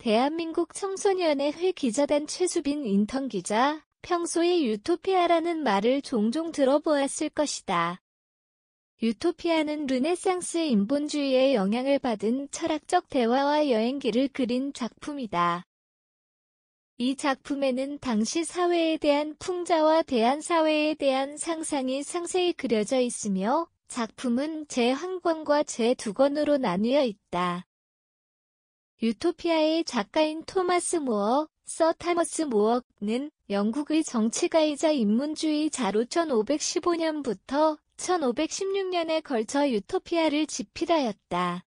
대한민국 청소년의 회 기자단 최수빈 인턴 기자, 평소에 유토피아라는 말을 종종 들어보았을 것이다. 유토피아는 르네상스 인본주의의 영향을 받은 철학적 대화와 여행기를 그린 작품이다. 이 작품에는 당시 사회에 대한 풍자와 대한 사회에 대한 상상이 상세히 그려져 있으며 작품은 제1권과 제2권으로 나뉘어 있다. 유토피아의 작가인 토마스 모어, 서 타머스 모어는 영국의 정치가이자 인문주의자로 1515년부터 1516년에 걸쳐 유토피아를 집필하였다.